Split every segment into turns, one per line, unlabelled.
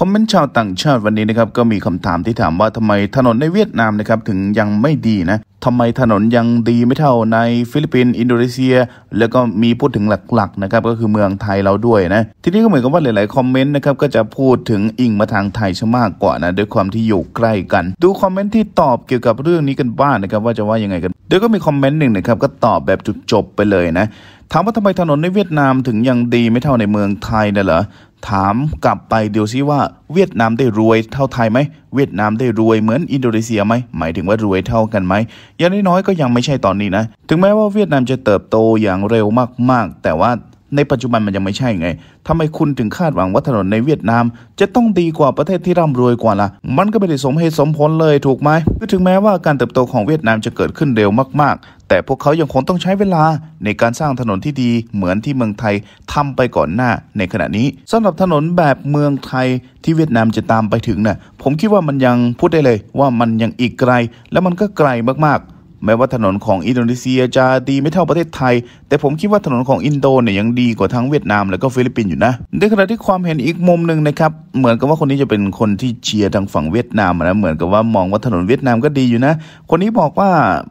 คอมเมนต์ชาวต่างชาติวันนี้นะครับก็มีคำถามที่ถามว่าทำไมถนนในเวียดนามนะครับถึงยังไม่ดีนะทำไมถนนยังดีไม่เท่าในฟิลิปปินส์อินโดนีเซีย แล้วก็มีพูดถึงหลักๆนะครับก็คือเมืองไทยเราด้วยนะทีนี้ก็เหมือนกับว่าหลายๆคอมเมนต์นะครับก็จะพูดถึงอิงมาทางไทยชะมากกว่านะด้วยความที่อยู่ใกล้กัน ดูคอมเมนต์ที่ตอบเกี่ยวกับเรื่องนี้กันบ้างนนะครับว่าจะว่ายังไงกันเดี๋ยวก็มีคอมเมนต์หนึ่งนะครับก็ตอบแบบจุดจบไปเลยนะถามว่าทำไมถนนในเวียดนามถึงยังดีไม่เท่าในเมืองไทยนะเหรอถามกลับไปเดี๋ยวซิว่าเวียดนามได้รวยเท่าไทยไหมเวียดนามได้รวยเหมือนอินโดนีเซียไหมหมายถึงว่ารวยเท่ากันไหมอย่างน้อยก็ยังไม่ใช่ตอนนี้นะ ถึงแม้ว่าเวียดนามจะเติบโตอย่างเร็วมากๆ แต่ว่าในปัจจุบันมันยังไม่ใช่ไง ทำไมคุณถึงคาดหวังว่าถนนในเวียดนามจะต้องดีกว่าประเทศที่ร่ำรวยกว่าละ่ะ มันก็ไม่ได้สมเหตุ สมผลเลยถูกไหม คือถึงแม้ว่าการเติบโตของเวียดนามจะเกิดขึ้นเร็วมาก ๆ แต่พวกเขายังคงต้องใช้เวลาในการสร้างถนนที่ดี เหมือนที่เมืองไทยทำไปก่อนหน้าในขณะนี้ สำหรับถนนแบบเมืองไทยที่เวียดนามจะตามไปถึงนะ่ะ ผมคิดว่ามันยังพูดได้เลยว่ามันยังอีกไกล และมันก็ไกลมาก ๆแม้ว่าถนนของอินโดนีเซียจะดีไม่เท่าประเทศไทย แต่ผมคิดว่าถนนของอินโดเนี่ยยังดีกว่าทั้งเวียดนามและก็ฟิลิปปินส์อยู่นะในขณะที่ความเห็นอีกมุมหนึ่งนะครับเหมือนกับว่าคนนี้จะเป็นคนที่เชียร์ทางฝั่งเวียดนามนะเหมือนกับว่ามองว่าถนนเวียดนามก็ดีอยู่นะคนนี้บอกว่า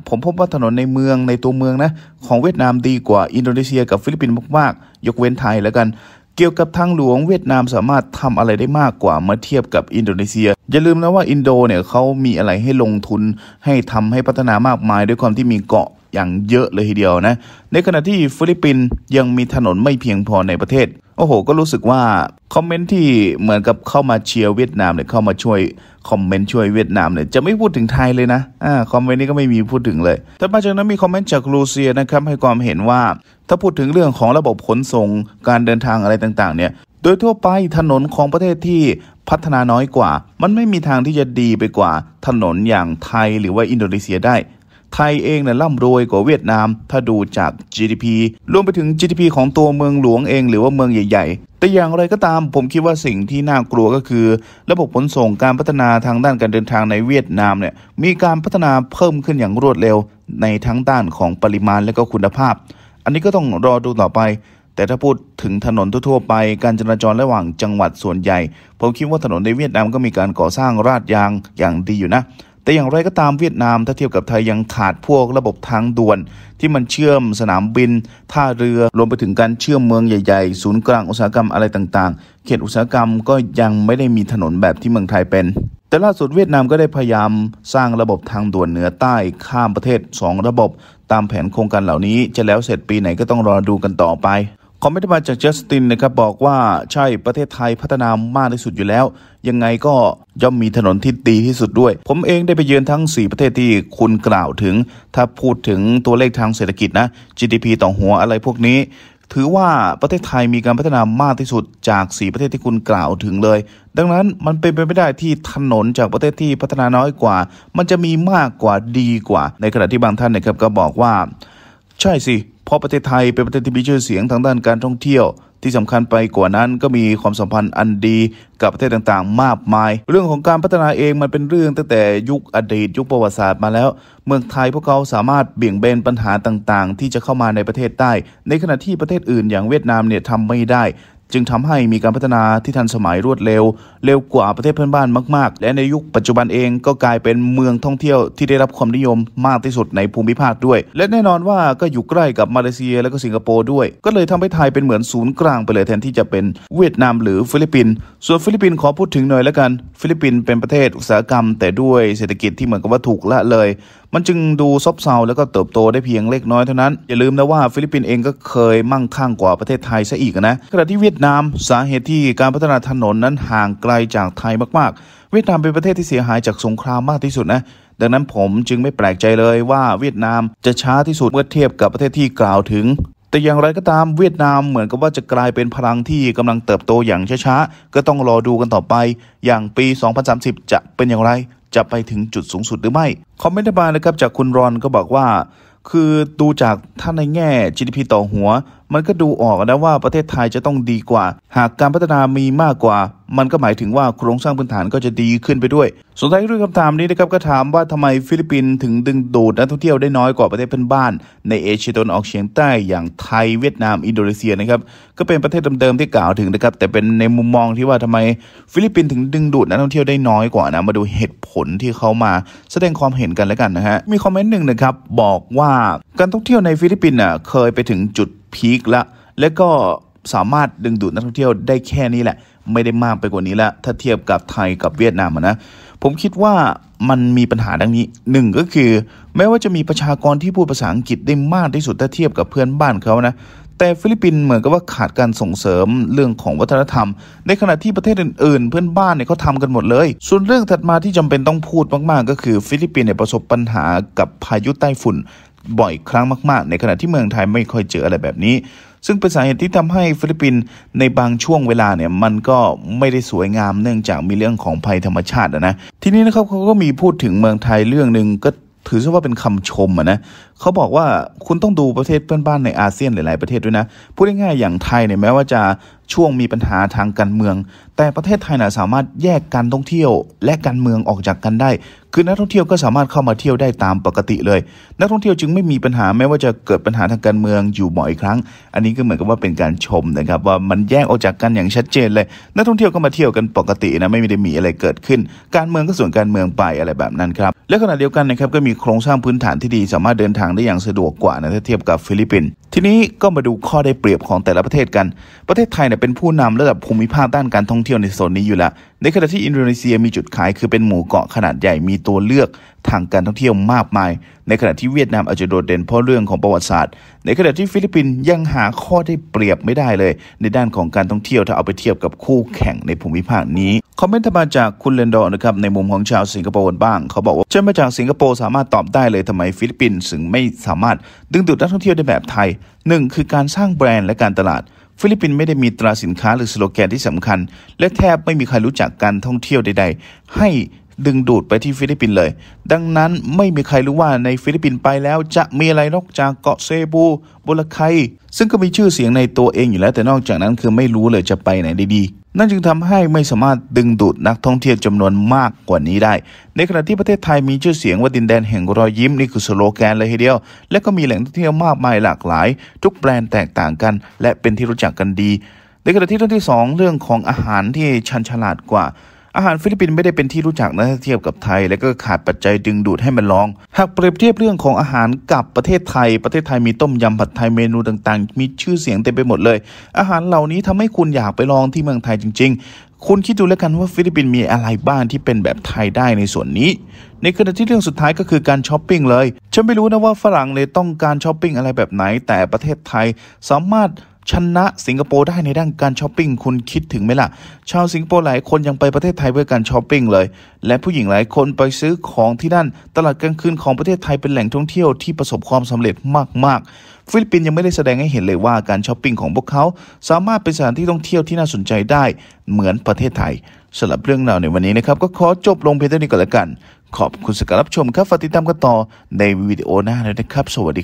ผมพบว่าถนนในเมืองในตัวเมืองนะ ของเวียดนามดีกว่าอินโดนีเซียกับฟิลิปปินส์มากๆยกเว้นไทยแล้วกันเกี่ยวกับทางหลวงเวียดนามสามารถทำอะไรได้มากกว่าเมื่อเทียบกับอินโดนีเซียอย่าลืมนะว่าอินโดเนี่ยเขามีอะไรให้ลงทุน ให้ทำให้พัฒนามากมายด้วยความที่มีเกาะอย่างเยอะเลยทีเดียวนะในขณะที่ฟิลิปปินส์ยังมีถนนไม่เพียงพอในประเทศโอ้โห ก็รู้สึกว่าคอมเมนต์ที่เหมือนกับเข้ามาเชียร์เวียดนามเนี่ยเข้ามาช่วยคอมเมนต์ช่วยเวียดนามเนี่ยจะไม่พูดถึงไทยเลยนะ อ่า คอมเมนต์นี้ก็ไม่มีพูดถึงเลย แต่มาจากนั้นมีคอมเมนต์จากรูเซียนะครับให้ความเห็นว่า ถ้าพูดถึงเรื่องของระบบขนส่งการเดินทางอะไรต่างๆเนี่ย โดยทั่วไปถนนของประเทศที่พัฒนาน้อยกว่า มันไม่มีทางที่จะดีไปกว่า ถนนอย่างไทยหรือว่าอินโดนีเซียได้ไทยเองเนี่ยร่ำรวยกว่าเวียดนามถ้าดูจาก GDP รวมไปถึง GDP ของตัวเมืองหลวงเอง หรือว่าเมืองใหญ่ ๆ แต่อย่างไรก็ตามผมคิดว่าสิ่งที่น่ากลัวก็คือ ระบบขนส่งการพัฒนาทางด้านการเดินทางในเวียดนามเนี่ยมีการพัฒนาเพิ่มขึ้นอย่างรวดเร็ว ในทั้งด้านของปริมาณและก็คุณภาพ อันนี้ก็ต้องรอดูต่อไป แต่ถ้าพูดถึงถนนทั่วไป การจราจรระหว่างจังหวัดส่วนใหญ่ผมคิดว่าถนนในเวียดนามก็มีการก่อสร้างราดยางอย่างดีอยู่นะแต่อย่างไรก็ตามเวียดนาม ถ้าเทียบกับไทยยังขาดพวกระบบทางด่วนที่มันเชื่อมสนามบินท่าเรือรวมไปถึงการเชื่อมเมืองใหญ่ๆ ศูนย์กลางอุตสาหกรรมอะไรต่าง ๆ เขตอุตสาหกรรมก็ยังไม่ได้มีถนนแบบที่เมืองไทยเป็น แต่ล่าสุดเวียดนามก็ได้พยายามสร้างระบบทางด่วนเหนือใต้ข้ามประเทศ 2 ระบบ ตามแผนโครงการเหล่านี้ จะแล้วเสร็จปีไหนก็ต้องรอดูกันต่อไปคอมเมนต์มาจากเจสตินนะครับบอกว่าใช่ประเทศไทยพัฒนามากที่สุดอยู่แล้ว ยังไงก็ย่อมมีถนนที่ดีที่สุดด้วย ผมเองได้ไปเยือนทั้ง 4 ประเทศที่คุณกล่าวถึง ถ้าพูดถึงตัวเลขทางเศรษฐกิจนะ GDP ต่อหัวอะไรพวกนี้ ถือว่าประเทศไทยมีการพัฒนามากที่สุดจาก 4 ประเทศที่คุณกล่าวถึงเลย ดังนั้นมันเป็นไปไม่ได้ที่ถนนจากประเทศที่พัฒนาน้อยกว่า มันจะมีมากกว่าดีกว่า ในขณะที่บางท่านนะครับก็บอกว่า ใช่สิเพราะประเทศไทยเป็นประเทศที่มีชื่อเสียงทางด้านการท่องเที่ยว ที่สำคัญไปกว่านั้นก็มีความสัมพันธ์อันดีกับประเทศต่างๆมากมาย เรื่องของการพัฒนาเองมันเป็นเรื่อง ตั้งแต่ยุคอดีต ยุคประวัติศาสตร์มาแล้ว เมืองไทยพวกเขาสามารถเบี่ยงเบนปัญหาต่าง ๆ ที่จะเข้ามาในประเทศใต้ในขณะที่ประเทศอื่นอย่างเวียดนามเนี่ยทำไม่ได้จึงทำให้มีการพัฒนาที่ทันสมัยรวดเร็ว เร็วกว่าประเทศเพื่อนบ้านมากๆ และในยุคปัจจุบันเองก็กลายเป็นเมืองท่องเที่ยวที่ได้รับความนิยมมากที่สุดในภูมิภาคด้วย และแน่นอนว่าก็อยู่ใกล้กับมาเลเซียและก็สิงคโปร์ด้วย ก็เลยทำให้ไทยเป็นเหมือนศูนย์กลางไปเลยแทนที่จะเป็น เวียดนามหรือฟิลิปปินส์ ส่วนฟิลิปปินส์ขอพูดถึงหน่อยแล้วกัน ฟิลิปปินส์เป็นประเทศอุตสาหกรรม แต่ด้วยเศรษฐกิจที่เหมือนกับว่าถูกละเลยมันจึงดูซบเซาแล้วก็เติบโตได้เพียงเล็กน้อยเท่านั้นอย่าลืมนะว่าฟิลิปปินส์เองก็เคยมั่งคั่งกว่าประเทศไทยซะอีกนะขณะที่เวียดนามสาเหตุที่การพัฒนาถนนนั้นห่างไกลจากไทยมากๆ เวียดนามเป็นประเทศที่เสียหายจากสงครามมากที่สุดนะ ดังนั้นผมจึงไม่แปลกใจเลยว่าเวียดนามจะช้าที่สุดเมื่อเทียบกับประเทศที่กล่าวถึง แต่อย่างไรก็ตามเวียดนามเหมือนกับว่าจะกลายเป็นพลังที่กำลังเติบโตอย่างช้าๆก็ต้องรอดูกันต่อไปอย่างปี 2030 จะเป็นอย่างไรจะไปถึงจุดสูงสุดหรือไม่ คอมเมนต์บานะครับจากคุณรอนก็บอกว่า คือดูจากท่านในแง่ GDP ต่อหัวมันก็ดูออกนะว่าประเทศไทยจะต้องดีกว่า หากการพัฒนามีมากกว่า มันก็หมายถึงว่าโครงสร้างพื้นฐานก็จะดีขึ้นไปด้วย สนใจเรื่องคำถามนี้นะครับก็ถามว่าทำไมฟิลิปปินส์ถึงดึงดูดนักท่องเที่ยวได้น้อยกว่าประเทศเพื่อนบ้านในเอเชียตะวันออกเฉียงใต้อย่างไทยเวียดนามอินโดนีเซียนะครับ ก็เป็นประเทศเดิมๆที่กล่าวถึงนะครับ แต่เป็นในมุมมองที่ว่าทำไมฟิลิปปินส์ถึงดึงดูดนักท่องเที่ยวได้น้อยกว่านะ มาดูเหตุผลที่เขามา แสดงความเห็นกันแล้วกันนะฮะ มีคอมเมนต์หนึ่งนะครับบอกว่าการท่องเที่ยวในฟิลิปปินส์อ่ะเคยไปถึงจุดพีคละแล้วก็สามารถดึงดูดนักท่องเที่ยวได้แค่นี้แหละ ไม่ได้มากไปกว่านี้ละถ้าเทียบกับไทยกับเวียดนามนะผมคิดว่ามันมีปัญหาดังนี้หนึ่งก็คือแม้ว่าจะมีประชากรที่พูดภาษาอังกฤษได้มากที่สุดถ้าเทียบกับเพื่อนบ้านเขานะแต่ฟิลิปปินส์เหมือนกับว่าขาดการส่งเสริมเรื่องของวัฒนธรรม ในขณะที่ประเทศอื่น ๆ เพื่อนบ้านเนี่ยเขาทำกันหมดเลย ส่วนเรื่องถัดมาที่จำเป็นต้องพูดมากๆก็คือ ฟิลิปปินส์เนี่ยประสบปัญหากับพายุใต้ฝุ่นบ่อยครั้งมากๆ ในขณะที่เมืองไทยไม่ค่อยเจออะไรแบบนี้ ซึ่งเป็นสาเหตุที่ทำให้ฟิลิปปินส์ในบางช่วงเวลาเนี่ยมันก็ไม่ได้สวยงามเนื่องจากมีเรื่องของภัยธรรมชาตินะ ทีนี้นะครับเขาก็มีพูดถึงเมืองไทยเรื่องหนึ่งก็ถือซะว่าเป็นคำชมอะนะเขาบอกว่าคุณต้องดูประเทศเพื่อนบ้านในอาเซียนหลายๆประเทศด้วยนะ พูดง่ายๆอย่างไทยเนี่ยแม้ว่าจะช่วงมีปัญหาทางการเมืองแต่ประเทศไทยนะสามารถแยกการท่องเที่ยวและการเมืองออกจากกันได้ คือนักท่องเที่ยวก็สามารถเข้ามาเที่ยวได้ตามปกติเลย นักท่องเที่ยวจึงไม่มีปัญหาแม้ว่าจะเกิดปัญหาทางการเมืองอยู่บ่อยครั้ง อันนี้ก็เหมือนกับว่าเป็นการชมนะครับว่ามันแยกออกจากกันอย่างชัดเจนเลยนักท่องเที่ยวก็มาเที่ยวกันปกตินะไม่ได้มีอะไรเกิดขึ้น การเมืองก็ส่วนการเมืองไปอะไรแบบนั้นครับและขณะเดียวกันนะครับก็มีโครงสร้างพื้นฐานที่ดีสามารถเดินทางได้อย่างสะดวกกว่านะถ้าเทียบกับฟิลิปปินส์ทีนี้ก็มาดูข้อได้เปรียบของแต่ละประเทศกันประเทศไทยนยเนี่ยเป็นผู้นำระดับภูมิภาคด้านการท่องเที่ยวในโซนนี้อยู่แล้วในขณะที่อินโดนีเซียมีจุดขายคือเป็นหมู่เกาะขนาดใหญ่มีตัวเลือกทางการท่องเที่ยวมากมาย ในขณะที่เวียดนามอาจจะโดดเด่นเพราะเรื่องของประวัติศาสตร์ ในขณะที่ฟิลิปปินส์ยังหาข้อได้เปรียบไม่ได้เลย ในด้านของการท่องเที่ยวถ้าเอาไปเทียบกับคู่แข่งในภูมิภาคนี้ คอมเมนต์มาจากคุณเลนดอนะครับในมุมของชาวสิงคโปร์บ้าง เขาบอกว่าเช่นมาจากสิงคโปร์สามารถตอบได้เลยทำไมฟิลิปปินส์ถึงไม่สามารถดึงดูดนักท่องเที่ยวได้แบบไทย 1 คือการสร้างแบรนด์และการตลาดฟิลิปปินส์ไม่ได้มีตราสินค้าหรือสโลแกนที่สำคัญ และแทบไม่มีใครรู้จักการท่องเที่ยวใดๆให้ดึงดูดไปที่ฟิลิปปินส์เลย ดังนั้นไม่มีใครรู้ว่าในฟิลิปปินส์ไปแล้วจะมีอะไรนอกจากเกาะเซบูบุลาไคซึ่งก็มีชื่อเสียงในตัวเองอยู่แล้ว แต่นอกจากนั้นคือไม่รู้เลยจะไปไหนดีนั่นจึงทำให้ไม่สามารถดึงดูดนักท่องเที่ยวจำนวนมากกว่านี้ได้ ในขณะที่ประเทศไทยมีชื่อเสียงว่าดินแดนแห่งรอยยิ้มนี่คือสโลแกนเลยทีเดียว และก็มีแหล่งท่องเที่ยวมากมายหลากหลาย ทุกแบรนด์แตกต่างกัน และเป็นที่รู้จักกันดี ในขณะที่เรื่องที่2เรื่องของอาหารที่ชันฉลาดกว่าอาหารฟิลิปปินส์ไม่ได้เป็นที่รู้จักนะเทียบกับไทย และก็ขาดปัจจัยดึงดูดให้มันลอง หากเปรียบเทียบเรื่องของอาหารกับประเทศไทย ประเทศไทยมีต้มยำผัดไทยเมนูต่างๆ มีชื่อเสียงเต็มไปหมดเลย อาหารเหล่านี้ทำให้คุณอยากไปลองที่เมืองไทยจริง ๆ คุณคิดดูแล้วกันว่าฟิลิปปินส์มีอะไรบ้างที่เป็นแบบไทยได้ในส่วนนี้ ในขณะที่เรื่องสุดท้ายก็คือการช้อปปิ้งเลย ฉันไม่รู้นะว่าฝรั่งเลยต้องการช้อปปิ้งอะไรแบบไหนแต่ประเทศไทยสามารถชนะสิงคโปร์ได้ในด้านการช้อปปิ้งคุณคิดถึงไหมล่ะชาวสิงคโปร์หลายคนยังไปประเทศไทยเพื่อการช้อปปิ้งเลย และผู้หญิงหลายคนไปซื้อของที่นั่น ตลาดกลางคืนของประเทศไทยเป็นแหล่งท่องเที่ยวที่ประสบความสำเร็จมาก ๆ ฟิลิปปินส์ยังไม่ได้แสดงให้เห็นเลยว่าการช้อปปิ้งของพวกเขา สามารถเป็นสถานที่ท่องเที่ยวที่น่าสนใจได้เหมือนประเทศไทยสำหรับเรื่องราวในวันนี้นะครับก็ขอจบลงเพียงเท่านี้ก่อนละกัน ขอบคุณสำหรับชมครับฝากติดตามกันต่อในวิดีโอหน้าเลยนะครับ สวัสดี